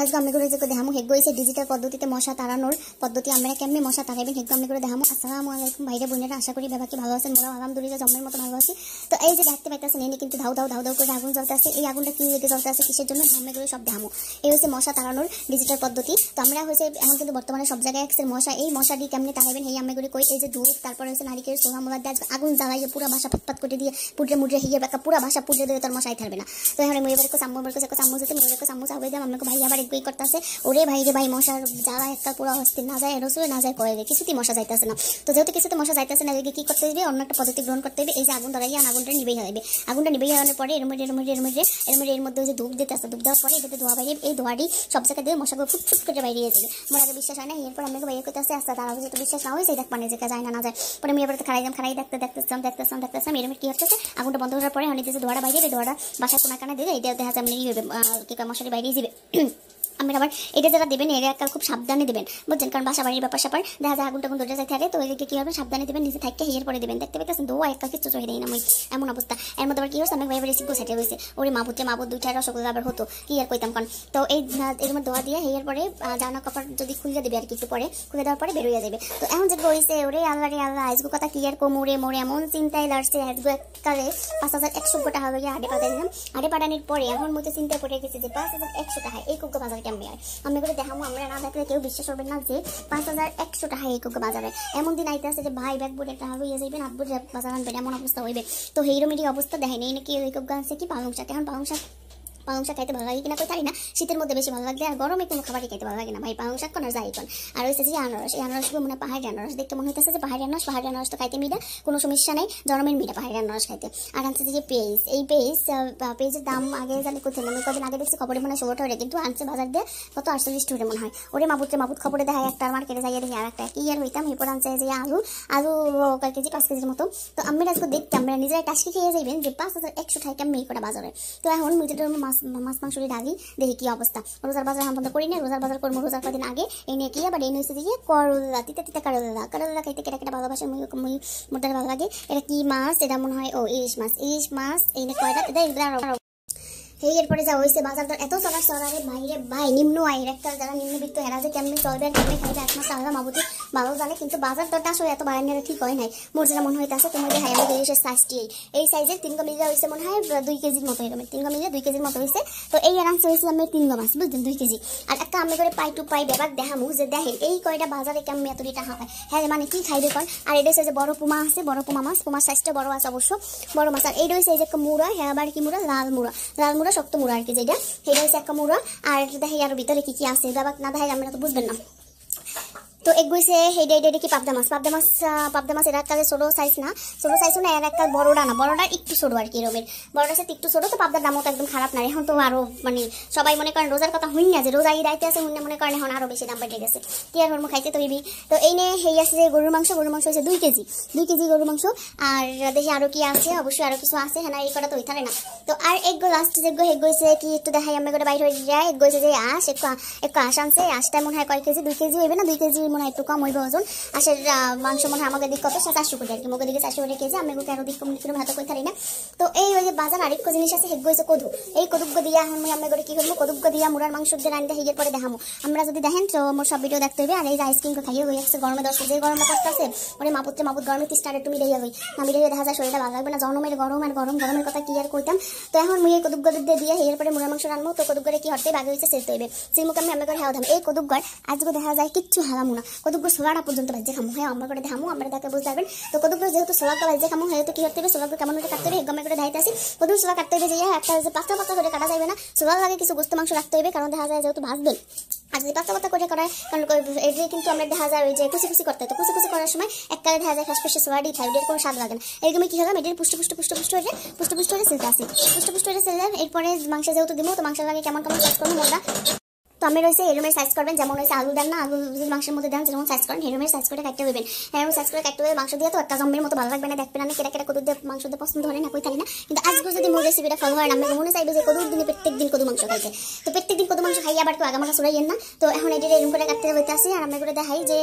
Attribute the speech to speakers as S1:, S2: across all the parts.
S1: আজকে আমি করে যে দেখামো হেগ হয়েছে ডিজিটাল পদ্ধতিতে মশা তাড়ানোর পদ্ধতি আমরা কেমনি মশা তাড়াইবেন হেগ আমি করে দেখামো আসসালামু আলাইকুম ভাইরে বোনেরা আশা করি বাবাকে ভালো আছেন মোরা আলহামদুলিল্লাহ জন্মের মতো ভালো আছি তো এই যে দেখতে পাইতেছেন এনে কিন্তু ধাউ ধাউ ধাউ ধাউ করে আগুন জ্বলতে আছে এই আগুনটা কি লেগে জ্বলতে আছে কিসের জন্য আমি করে সব দেখামো এই হচ্ছে মশা তাড়ানোর ডিজিটাল পদ্ধতি তো আমরা হয়েছে এখন কিন্তু বর্তমানে সব জায়গায় একসের মশা এই মশা মশাটি কেমনি তাড়াইবেন এই আমি করে কই এই যে ধূপ তারপরে হচ্ছে নারিকেল সোহা মোলা দিয়ে আগুন জ্বালাইয়ে পুরো বাসা ফুটপাত করে দিয়ে পুড়ে মুড়ে হিয়ে বাঁকা পুরো বাসা পুড়ে দিয়ে তোর মশাই থাকবে না তো এখন মেয়েবার বাড়ি কোথাও আম্মু বাড়ি কোথাও যেতে মেয়েবার বাড়ি কোথাও আম্মু চাবে দিলাম আমাকে ভাই আবার এক বই করতেছে ওরে ভাই রে ভাই মশা যারা একটা পুরো অস্থির না যায় রসুয়ে না যায় কয়ে কিছুতেই মশা যাইতেছে না তো যেহেতু কিছুতে মশা যাইতেছে না কি করতে হবে অন্য একটা পদ্ধতি গ্রহণ করতে হবে এই যে আগুন ধরাই আগুনটা নিবেই হবে আগুনটা নিবেই হওয়ার পরে এর মধ্যে এর মধ্যে এর মধ্যে এর মধ্যে এর মধ্যে যে ধূপ দিতে আসে ধূপ দেওয়ার পরে এটাতে ধোয়া বাইরে এই ধোয়াটি সব জায়গায় দিয়ে মশাগুলো ফুট ফুট করে বাইরে যাবে মোর আগে বিশ্বাস হয় না এরপর আমি বাইরে করতে আসতে আসতে তারা যেহেতু বিশ্বাস না হয় সেই দেখ পানি জায়গায় যায় না না যায় পরে আমি এবার খাড়াইলাম খাড়াই দেখতে দেখতে দেখতেছিলাম দেখতেছিলাম দেখতেছিলাম এরকম কি হচ্ছে আগুনটা বন্ধ করার পরে অনেক যে ধোয়াটা বাইরে ধোয়াটা বাসা কোনা কানা দিলে দেওয়া দেখা যায় যাবে কি মশারি বাইরে যাবে আমের আবার এটা যারা দেবেন এর একটা খুব সাবধানে দেবেন বুঝছেন কারণ বাসা বাড়ির ব্যাপার স্যাপার দেখা যায় আগুন টাগুন দরজা যাইতে আরে তো এদিকে কী হবে সাবধানে দেবেন নিজে থাকে হেয়ার পরে দেবেন দেখতে পেতেছেন দো একটা কিছু চোখে দেয় না আমি এমন অবস্থা এর মধ্যে আবার কী হয়েছে আমি ভাই ভাইবার রেসিপ সেটে হয়েছে ওরে মাবুতে মাবুত দুইটা রসগোল্লা আবার হতো কি আর কইতাম কারণ তো এই এর মধ্যে দোয়া দিয়ে হেয়ার পরে জানা কপার যদি খুলে দেবে আর কি একটু পরে খুলে দেওয়ার পরে বেরোয়া যাবে তো এমন যে হয়েছে ওরে আল্লাহ রে আল্লাহ আজগু কথা কি আর কোমরে মোরে এমন চিন্তায় লাগছে আজগু এককালে পাঁচ হাজার একশো গোটা হবে আড়ে পাতা দিলাম আড়ে পাঠানোর পরে এখন মধ্যে চিন্তায় পড়ে গেছে যে পাঁচ হাজার একশো টাকা এই কুকু বাজার আইটেম নিয়ে আমি করে দেখামো আমরা না দেখলে কেউ বিশ্বাস করবেন না যে পাঁচ হাজার একশো টাকা এই কোকে বাজারে এমন দিন আইতে আছে যে ভাই ব্যাগ বোর্ড একটা হারু ইয়ে যাইবেন আব্বুর বাজার আনবেন এমন অবস্থা হইবে তো হেইরমিটি অবস্থা দেখেনি নাকি ওই কোক গান কি পালং শাক এখন পালং শাক পাউংশাক খাইতে ভালো লাগে কিনা কই তারি না শীতের মধ্যে বেশি ভালো লাগে আর গরমে কোনো খাবারই খাইতে ভালো লাগে না ভাই পাউংশাক কোন আর যাই কোন আর হইতেছে যে আনারস এই আনারসগুলো মানে পাহাড়ি আনারস দেখতে মনে হইতেছে যে পাহাড়ি আনারস পাহাড়ি আনারস তো খাইতে মিডা কোনো সমস্যা নাই জনমের মিডা পাহাড়ি আনারস খাইতে আর আনছে যে পেজ এই পেজ পেজের দাম আগে জানি কোথায় আমি কদিন আগে দেখছি খবরে মনে হয় ষোলোটা কিন্তু আনছে বাজার দিয়ে কত আটচল্লিশ টুরে মনে হয় ওরে মাবুতে মাবুত খবরে দেখায় একটা মার্কেটে যাইয়া দেখি আর একটা কি আর হইতাম এরপর আনছে যে আলু আলু কয়েক কেজি পাঁচ কেজির মতো তো আমরা আজকে দেখতাম আমরা নিজেরা টাস্কি খেয়ে যাইবেন যে পাঁচ হাজার একশো টাকা মেয়ে করে বাজারে তো এখন মুজিটার মাছ মাছ মাছ মাংস রাজি দেখি কি অবস্থা রোজার বাজার হাম বন্ধ করি না রোজার বাজার করবো রোজার কদিন আগে এই নিয়ে কি আবার এই নিয়ে দিয়ে করলা তিতা তিতা করলা করলা খাইতে কেটে কেটে ভালোবাসে মুই মুই মোটার ভালো লাগে এটা কি মাছ এটা মনে হয় ও ইলিশ মাছ ইলিশ মাছ এই নিয়ে কয়টা এটা হেই এরপরে যা হয়েছে বাজার দর এত চলার চলারে বাইরে বাই নিম্ন আয়ের একটা যারা নিম্নবিত্ত হেরা যে কেমনি চলবে আর কেমনি খাইবে একমাস আলাদা মাবুতি ভালো জানে কিন্তু বাজার দরটা আসলে এত নিয়ে ঠিক হয় নাই মোর যেটা মনে হইতে আছে তোমার যে হাই আমি তিরিশের সাইজটি এই এই সাইজের তিন গম মিলে হয়েছে মনে হয় দুই কেজির মতো এরকম তিন গম মিলে দুই কেজির মতো হয়েছে তো এই আরামসে হয়েছে আমি তিন গম আছে বুঝলেন দুই কেজি আর একটা আমি করে পাই টু পাই ব্যাপার দেখামু যে দেখেন এই কয়টা বাজারে কেমনি এত টাকা হয় হ্যাঁ মানে কি খাইবে কন আর এদের সাইজে বড় পুমা আছে বড় পুমা মাছ পুমার সাইজটা বড় আছে অবশ্য বড় মাছ আর এই রয়েছে এই যে মুড়া হ্যাঁ আবার কি মুড়া লাল মুড়া লাল মুড়া শক্ত মুড়া আর কি যেটা সেটা হচ্ছে একটা মুড়া আর দেখা আর ভিতরে কি কি আছে বাবা না দেখাই আমরা তো বুঝবেন না তো এক গৈছে সেইডে এইডে দেখি পাবদা মাছ পাবদা মাছ পাবদা মাছ এরা কাজে ছোটো সাইজ না ছোটো সাইজ না এরা একটা বড়োটা না বড়োটার একটু ছোটো আর কি এরমের বড়োটা সাথে একটু ছোটো তো পাবদার দামও একদম খারাপ না এখন তো আরও মানে সবাই মনে করেন রোজার কথা হই না যে রোজা এই রাইতে আছে হই মনে করেন এখন আরও বেশি দাম বেড়ে গেছে কি আর হরমো খাইতে তৈরি তো এই নিয়ে সেই আছে যে গরুর মাংস গরুর মাংস হয়েছে দুই কেজি দুই কেজি গরুর মাংস আর দেশে আরও কি আছে অবশ্যই আরও কিছু আছে হ্যাঁ এই কটা তো ওইখানে না তো আর এক গো লাস্ট যে গো হেক গৈছে কি একটু দেখাই আমি করে বাইরে হয়ে যায় এক গৈছে যে আস একটু একটু আস আনছে আশটা মনে হয় কয় কেজি দুই কেজি হইবে না দুই কেজি মনে হয় একটু কম হইব ওজন আসের মাংস মনে হয় আমাকে দিক কত চারশো কোটি আর কি মোকে দিকে চারশো কোটি কেজি আমি কেন দিক কম ভাত করে থাকি না তো এই ওই যে বাজার আরেক জিনিস আছে হেগ হয়েছে কদু এই কদুগ্য দিয়া এখন আমি করে কি করবো কদুগ্য দিয়া মুরার মাংস দিয়ে রান্না হেগের পরে দেখামো আমরা যদি দেখেন তো মোর সব ভিডিও দেখতে হবে আর এই যে আইসক্রিম খাইয়ে হয়ে যাচ্ছে গরমে দশ যে গরমে কষ্ট আছে ওরে মাপুত্রে মাপুত গরমে তিস্টারে একটু মিলে যাবে না মিলে দেখা যায় শরীরটা ভালো লাগবে না জনমের গরম আর গরম গরমের কথা কি আর কইতাম তো এখন মুই এই কদুগ্য দিয়ে দিয়ে হেগের পরে মুরার মাংস রানবো তো কদুগ্যরে কি হরতে বাগে হয়েছে সেরতে হবে সেই মুখে আমি আমি করে হেওয়া এই কদুগ্যর আজকে দেখা যায় কিচ্ছু হারামো না কতগুলো সোলাটা পর্যন্ত ভাজে খামু হ্যাঁ আমরা করে হামু আমরা তাকে বুঝতে পারবেন তো কতগুলো যেহেতু সোলাটা ভাজে খামু হয়তো হ্যাঁ, কি করতে হবে সোলাগুলো কেমন করে কাটতে হবে গমে করে ধাইতে আসি কতগুলো সোলা কাটতে হবে যে একটা যে পাতলা পাতলা করে কাটা যাবে না সোলার আগে কিছু গোস্ত মাংস রাখতে হবে কারণ দেখা যায় যেহেতু ভাজবেন আর যদি পাতলা পাতলা করে করায় কারণ এটি কিন্তু আমরা দেখা যায় ওই যে কুচি কুচি করতে তো কুচি কুচি করার সময় এককালে দেখা যায় ফ্যাসফেসে সোয়াডি থাইরয়েড এর কোনো স্বাদ লাগে না এরকমই কি হবে এটির পুষ্ট পুষ্ট পুষ্ট পুষ্ট হয়ে পুষ্ট পুষ্ট হয়ে সেলতে আসি পুষ্ট পুষ্ট হয়ে সেললে এরপরে মাংস যেহেতু দিব তো মাংসের লাগে কেমন কেমন কাজ করবো তো আমি রয়েছে এরমের সাইজ করবেন যেমন রয়েছে আলু দেন না আলু যদি মাংসের মধ্যে দেন যেমন সাইজ করেন হেরমের সাইজ করে কাটতে হইবেন হেরমের হ্যাঁ, সাইজ করে কাটতে হবে মাংস দিয়ে তো একটা জম্মের মতো ভালো লাগবে না দেখবেন আমি কেটে কেটা কদুর দিয়ে মাংস দিয়ে পছন্দ হয় না কই থাকি না কিন্তু আজকে যদি মোর রেসিপিটা ফলো হয় আমি মনে চাইবে যে কদুর দিনে প্রত্যেক দিন কদু মাংস খাইছে তো প্রত্যেক দিন কদু মাংস খাই আবার তো আগামাগা চড়াইয়েন না তো এখন এটি এরম করে কাটতে হইতে আসি আর আমি করে দেখাই যে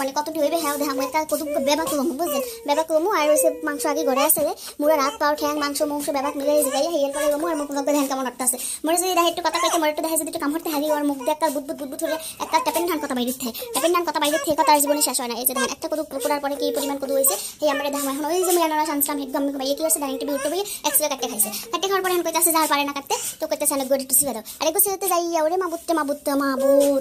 S1: মানে কতটি হইবে হ্যাঁ দেখা একটা কদু বেবা কলম বুঝলেন বেবা কলম আর রয়েছে মাংস আগে ঘরে আছে মোরা রাত পাওয়ার ঠ্যাং মাংস মাংস বেবাক মিলাই যাই হেয়ার করে আর মুখ দেন কেমন রাখতে আছে মোরা যদি দেখা একটু কথা কাটে মোরা একটু দেখা যদি একটু কামড়তে হারিয়ে আমার মুখ দিয়ে একটা বুদবুদ বুদবুদ ধরে একটা ট্যাপেন ধান কথা বাইরে থাকে ট্যাপেন ধান কথা বাইরে থেকে কথা জীবনে শেষ হয় না এই যে ধান একটা কদু পোড়ার পরে কি পরিমাণ কদু হয়েছে এই আমরা ধান এখন ওই যে মিয়ানোরা শান্তাম একদম ভাই কি হচ্ছে ডাইনিং টেবিল বিউটো ভাইয়ে একসাথে কাটতে খাইছে কাটতে খাওয়ার পরে এখন কইতাছে যা পারে না কাটতে তো কইতাছে অনেক গড়ি টুসি বেরো আরে গুছিয়ে হতে যাই ওরে মা বুত্তে মা বুত্তে মা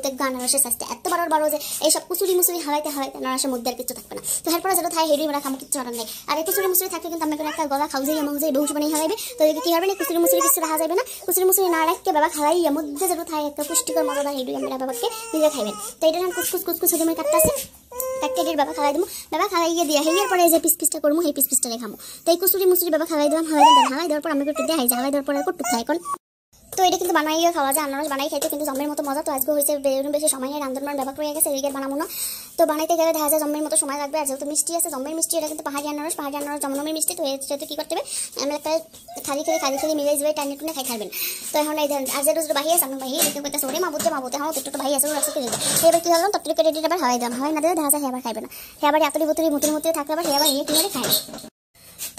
S1: এক গান রসে শাস্তে এত বড় বড় যে এই সব কুচুরি মুচুরি হাওয়াইতে হাওয়াইতে নরাসের মধ্যে আর কিছু থাকবে না তো এরপরে যেটা থাই হেডি মারা খামো কিছু হরান নাই আর এই কুচুরি মুচুরি থাকলে কিন্তু আমরা একটা গলা খাও যাই এমন যাই বহু বানিয়ে হারাইবে তো কি হবে না কুচুরি মুচুরি কিছু রাখা যাবে না কুচুরি মুচুরি না রাখকে বাবা খাওয়াই মধ্যে যেটা থাই একটা পুষ্টি পুষ্টিকর মজা দেয় এইটুকু আমরা বাবাকে নিজে খাইবেন তো এটা আমি কুচকুচ কুচকুচ হজমের কাটতে আছে কাটতে এটির বাবা খাওয়াই দিব বাবা খাওয়াইয়ে দিয়া হেয়ার পরে যে পিস পিসটা করবো সেই পিস পিসটা খামো তো এই কুচুরি মুচুরি বাবা খাওয়াই দিলাম খাওয়াই দিলাম খাওয়াই দেওয়ার পর আমি একটু দিয়ে হাই হাওয়াই দেওয়ার পর করতে খাই এখন তো এটা কিন্তু বানাই খাওয়া যায় আনারস বানাই খাইতে কিন্তু জম্মের মতো মজা তো আজকে হয়েছে বেরোনো বেশি সময় নেই রান্ধনবান ব্যবহার করে গেছে এদিকে বানাবো না তো বানাইতে গেলে দেখা যায় জম্মের মতো সময় লাগবে আর যেহেতু মিষ্টি আছে জম্মের মিষ্টি এটা কিন্তু পাহাড়ি আনারস পাহাড়ি আনারস জমনমের মিষ্টি তো সেহেতু কী করতে হবে আমি একটা খালি খেলে খালি খেলে মিলে যাবে টাইনে টুনে খাই খাবেন তো এখন এই আর যে রোজ বাহি আছে আমি বাহি এদিকে মা বুঝতে মা বুঝতে হ্যাঁ একটু ভাই আছে রাখছে খেলে এবার কী হলাম তত্ত্ব কেটে আবার হাওয়াই দাম হাওয়াই না দেখা যায় হ্যাঁ আবার খাইবে না হ্যাঁ আবার এতটি বুতরি মুতুরি মুতুরি থাকলে আবার হ্যাঁ আবার কিনে খাই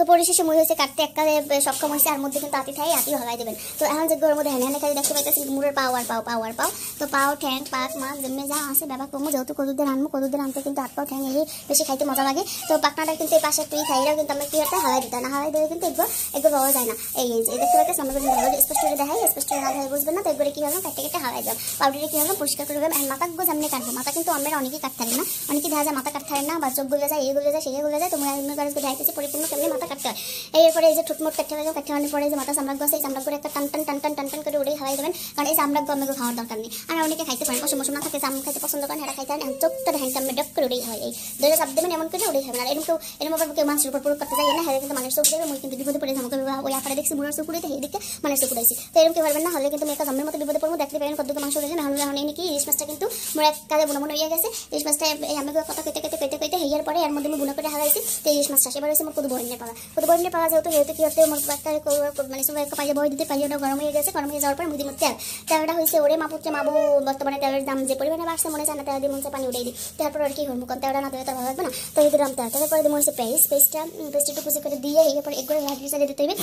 S1: তো পরিশেষে মুড়ি হয়েছে কাটতে এককালে সক্ষম হয়েছে আর মধ্যে কিন্তু আতি থাই আতি হলাই দেবেন তো এখন যে গরুর মধ্যে হ্যানে হ্যানে খালি দেখতে পাইতেছি মুরের পাও আর পাও পাও আর পাও তো পাও ঠ্যাং পাক মা জন্মে যা আছে বাবা কমু যেহেতু কদুদের আনবো কদুদের আনতে কিন্তু হাত পাও ঠ্যাং এই বেশি খাইতে মজা লাগে তো পাকনাটা কিন্তু এই পাশে তুই খাইরাও কিন্তু আমরা কি হতে হালাই দিতাম না হালাই দিলে কিন্তু একবার একবার পাওয়া যায় না এই যে দেখতে পাইতেছি আমরা কিন্তু ভালো স্পষ্ট করে দেখাই স্পষ্ট করে না বুঝবেন না তো একবারে কি হবে কাটতে কেটে হালাই দেবেন পাউডারে কি হবে পরিষ্কার করে দেবেন আর মাথা গোজ আমি কাটবো মাথা কিন্তু আমরা অনেকেই কাটতে না অনেকে দেখা যায় মাথা কাটতে না বা চোখ গুলে যায় এই গুলে যায় সেই গুলে যায় তোমরা এমনি কারণ দেখাইতেছি পরিপূর্ণ কেমনি মাথা কাটতে হয় এরপরে এই যে ঠুটমুট কাটতে হয় কাটতে হওয়ার পরে যে মাথা সামরাগ্য আছে এই সামরাগ্যের একটা টান টান টান টান টান টান করে উড়ে খাওয়াই দেবেন কারণ এই সামরাগ্য আমাকে খাওয়ার দরকার নেই আর অনেকে খাইতে পারেন অসম না থাকে আম খাইতে পছন্দ করেন হেরা খাইতে পারেন চোখটা হ্যান্ড আমি ডক করে উড়েই হয় এই দুইটা চাপ দেবেন এমন করে উড়েই হবে না এরকম কেউ এরকম আবার কেউ মানুষের উপর প্রয়োগ করতে যায় না হেরা কিন্তু মানুষ চোখ দেবে কিন্তু বিপদে পড়ে যাবো ওই আকারে দেখছি মুরার চোখ উড়েতে এই দিকে মানুষের চোখ উড়াইছি তো এরকম কেউ পারবেন না হলে কিন্তু একটা জমের মতো বিপদে পড়বো দেখতে পাবেন কত মাংস উড়েছে না হলে নাকি ইলিশ মাছটা কিন্তু মোর এক কাজে বুনো মনে হয়ে গেছে ইলিশ মাছটা এই আমি কথা কেটে কেটে কেটে কেটে হেয়ার পরে এর মধ্যে আমি বুনো করে হারাইছি তো ইলিশ মাছটা এবার হয়েছে মোর কত বই নিয়ে পাওয়া তো বইমটা পাওয়া যেহেতু যেহেতু কি হচ্ছে একটা মানে সবাই একটা পাইলে বই দিতে পারি ওটা গরম হয়ে গেছে গরম হয়ে যাওয়ার পর মুদি মুখ তেল তেলটা হয়েছে ওরে মাপুচ্ছে মাবু বর্তমানে তেলের দাম যে পরিমাণে বাড়ছে মনে চায় না তেল দিয়ে মনে পানি উঠে দিই তারপর আর কি হল মুখন তেলটা না তো ভালো লাগবে না তো এই দিলাম তেল তারপরে দেবো হচ্ছে পেস্ট পেস্টটা পেস্ট একটু কুচি করে দিয়ে এরপর এগুলো হাট মিশালে দিতে হবে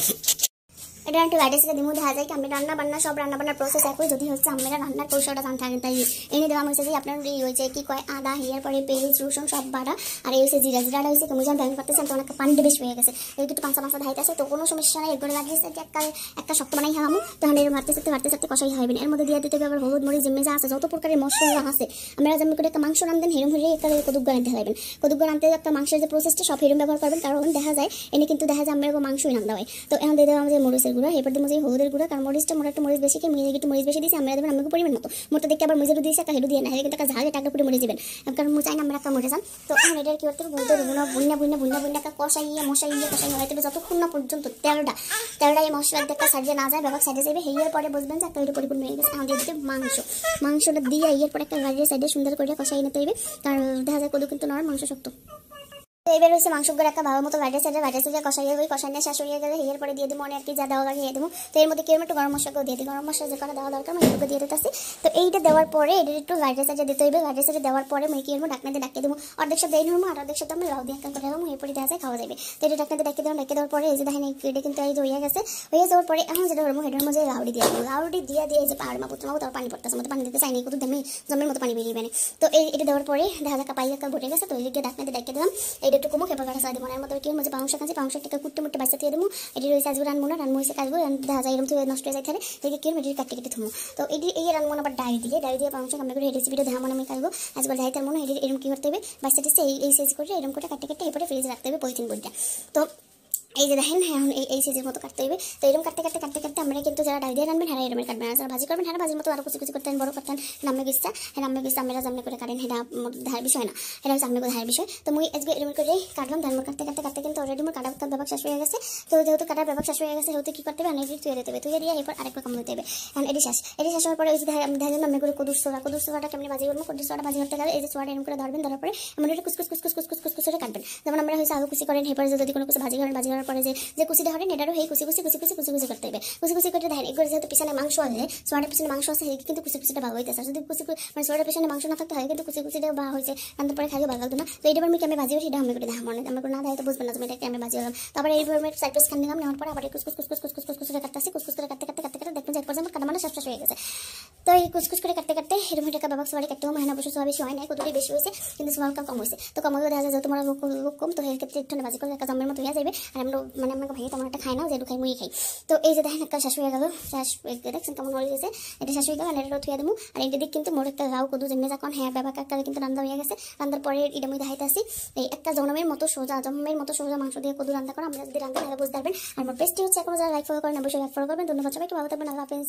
S1: এটা একটা রাইডের সেটা দিমু দেখা যায় কি আমি রান্না বান্না সব রান্না বান্নার প্রসেস একই যদি হচ্ছে আমরা রান্নার কৌশলটা জানতে থাকেন তাই এনে দেওয়া হয়েছে যে আপনার এই হয়েছে কি কয় আদা হিয়ার পরে পেঁয়াজ রসুন সব বাড়া আর এই হচ্ছে জিরা জিরাটা হয়েছে তুমি যখন ব্যাংক করতেছেন তো অনেক পানিটা বেশি হয়ে গেছে এই কিন্তু পাঁচা পাঁচা ধাইতে আছে তো কোনো সমস্যা নেই এগুলো লাগিয়েছে যে একটা একটা শক্ত বানাই হামামু তাহলে এর মারতে সাথে মারতে সাথে কষাই হবে এর মধ্যে দিয়ে দিতে হবে আবার হলুদ মরিচ জিম্মে যা আছে যত প্রকারের মশলা আছে আমরা যেমন করে একটা মাংস দেন হেরম হেরে একটা কদুগ্গা রান্ধতে কদুক কদুগ্গা রান্ধতে একটা মাংসের যে প্রসেসটা সব হেরম ব্যবহার করবেন কারণ দেখা যায় এনে কিন্তু দেখা যায় আমরা মাংসই রান্ধা হয় তো এখন দিয়ে দেওয়া আমাদের মরিচের গুঁড়া এরপর দিয়ে মজে হলুদের গুঁড়া কারণ মরিচটা মোটা একটু মরিচ বেশি খেয়ে মেয়ে একটু মরিচ বেশি দিয়েছি আমরা দেবেন আমাকে পরিমাণ মতো মোটা দেখে আবার মজুরি দিয়েছে একটা হেলু দিয়ে না হেলে কিন্তু ঝাল টাকা পুরো মরে যাবেন কারণ মু না আমরা একটা মরে যান তো এখন এটা কি করতে বলতে বুনো বুনা বুনা বুনা বুনা একটা কষাই মশাই ইয়ে কষাই হয়ে যাবে যতক্ষণ না পর্যন্ত তেলটা তেলটা এই মশলা দিয়ে একটা সাজিয়ে না যায় ব্যাপার সাজিয়ে যাবে হেয়ের পরে বসবেন যে একটা এটা পরিপূর্ণ হয়ে গেছে আমাদের দিকে মাংস মাংসটা দিয়ে এর পরে একটা গাড়ির সাইডে সুন্দর করে কষাই নিতে হবে কারণ দেখা যায় কলু কিন্তু নরম মাংস শক্ত তো এবার হচ্ছে মাংস করে একটা ভালো মতো ভাইটা সাইডে ভাইটা সাইডে কষাই ওই কষাই নিয়ে শাশুড়িয়ে গেলে হেয়ার পরে দিয়ে দেবো অনেক কি যা দেওয়া লাগে দেবো তো এর মধ্যে কেউ একটু গরম মশলাকেও দিয়ে দিই গরম মশলা যে কটা দেওয়া দরকার আমি দিয়ে দিতেছি তো এইটা দেওয়ার পরে এটা একটু ভাইটা সাইডে দিতে হইবে ভাইটা সাইডে দেওয়ার পরে মেয়েকে এর ঢাকনা দিয়ে ডাকিয়ে দেবো অর্ধেক সব দেয় নরম আর অর্ধেক সব আমরা লাউ দিয়ে একটা করে দেবো পরে দেওয়া যায় খাওয়া যাবে তো এটা ঢাকনা দিয়ে ডাকিয়ে দেবো ডাকিয়ে দেওয়ার পরে এই যে দেখেন এই এটা কিন্তু এই হয়ে গেছে হয়ে যাওয়ার পরে এখন যেটা ধরবো এটার মধ্যে লাউডি দিয়ে দেবো লাউডি দিয়ে দিয়ে এই যে পাহাড় মা পুত্র মা তার পানি পড়তেছে মতো পানি দিতে চাইনি কিন্তু জমের মতো পানি বেরিয়ে মানে তো এই এটা দেওয়ার পরে দেখা যাক পাই একটা ভরে গেছে তো এই ডাকনা দিয়ে ডাকিয়ে দিলাম এটা একটু কমুক এবার কাটা সাদে মনের মতো কি মজা পাংশ কাছে পাংশ পাউংশাটাকে কুটতে মুটতে বাঁচতে দিয়ে দেবো এটি রয়েছে আজ রান রানমোনা রান এসে কাজবো দেখা যায় এরকম নষ্ট হয়ে যায় তাহলে তাকে কি এটি কাটতে কেটে থমু তো এটি এই রান রানমোনা আবার ডাই দিয়ে ডাই দিয়ে পাংশ আমরা করে রেসিপিটা দেখা মনে আমি কাটবো আজকাল ডাই তার মনে এটি এরকম কি করতে হবে বাচ্চাটি সেই এই সাইজ করে এরকম করে কাটতে কাটতে এরপরে ফ্রিজে রাখতে হবে পলিথিন বইটা তো এই যে দেখেন এখন হ্যাঁ, এই এই সেজের মতো কাটতে হবে তো এরকম কাটতে কাটতে কাটতে কাটতে আমরা কিন্তু যারা ডাল দিয়ে রানবেন হ্যাঁ এরকম কাটবেন আর যারা ভাজি করবেন হ্যাঁ ভাজির মতো আরও কুচি কুচি করতেন বড় করতেন নামে গেছা হ্যাঁ নামে গেছা হ্যাঁ, আমরা জামনে করে কাটেন হ্যাঁ ধার বিষয় না হ্যাঁ হচ্ছে আমি ধার বিষয় তো মুই আজকে এরকম করে কাটলাম ধান কাটতে কাটতে কাটতে কিন্তু অলরেডি মোট কাটা ব্যাপার শেষ হয়ে গেছে তো যেহেতু কাটার ব্যাপার শেষ হয়ে গেছে সেহেতু কী করতে হবে আমি অনেক তুই দিতে হবে তুই দিয়ে এরপর আরেকবার কামড় দিতে হবে এটি শেষ এটি শেষ হওয়ার পরে এই যে ধার ধান আমি করে কদুর সোয়া কদুর সোয়াটা কেমনি ভাজি করবো কদুর সোয়াটা ভাজি করতে গেলে এই যে সোয়াটা এরকম করে ধরবেন ধরার পরে আমরা এটা কুচকুচ কুচকুচ কুচকুচ কুচকুচ করে কাটবেন যেমন আমরা হয়েছে আলু কুচি করেন এরপরে যদি কোনো কিছু ভাজি করেন ভাজি করার পরে যে যে কুচি ধরে এটারও সেই কুচি কুচি কুচি কুচি কুচি কুচি করতে হবে কুচি কুচি করতে দেখেন এগুলো যেহেতু পিছনে মাংস আছে সোয়াটার পিছনে মাংস আছে কিন্তু কুচি কুচিটা ভালো হইতেছে যদি কুচি মানে সোয়াটার পিছনে মাংস না থাকতে হয় কিন্তু কুচি কুচিটাও ভালো হয়েছে তার পরে খাইও ভালো লাগতো না তো এইটা আমি কেমন ভাজি সেটা আমি করে দেখা মনে আমার না দেখাই তো বুঝবে না তুমি এটা কেমন ভাজি হলাম তারপরে এই ধরনের সাইড পিস খান দিলাম নেওয়ার পরে আবার কুচকুচ কুচকুচ কুচকুচ কুচকুচ করে কাটতে আসি কুচকুচ করে কাটতে কাটতে কাটতে কাটতে দেখুন যে পর্যন্ত কাটা মানে শেষ হয়ে গেছে তো এই কুচকুচ করে কাটতে কাটতে এরকম টাকা বাবা সবাই কাটতেও মাহানা বসে সবাই বেশি হয় না কতটাই বেশি হয়েছে কিন্তু সবাই কম হয়েছে তো কম হয়ে দেখা যায় যে তোমার কম তো এর ক্ষেত্রে একটু বাজি করে একটা জমের মতো হয়ে যাবে আর আমরা আরও মানে আমার ভাই তেমন একটা খায় না যেটু খাই মুই খাই তো এই যে দেখেন একটা শাশুড়ি গেল শাশুড়ি দেখছেন কেমন হয়ে গেছে এটা শাশুড়ি গেল এটা থুয়া দেবো আর এটা দিক কিন্তু মোর একটা রাও কদু যে মেজা কন হ্যাঁ বাবা কাকা কিন্তু রান্না হয়ে গেছে রান্নার পরে এটা মুই দেখাইতে আসি এই একটা জনমের মতো সোজা জন্মের মতো সোজা মাংস দিয়ে কদু রান্না করা আমরা যদি রান্না তাহলে বুঝতে পারবেন আর আমার বেস্টটি হচ্ছে এখন যারা লাইক ফলো করেন অবশ্যই লাইক ফলো করবেন ধন্যবাদ সবাইকে ভালো থাকবেন আল্লাহ হাফেজ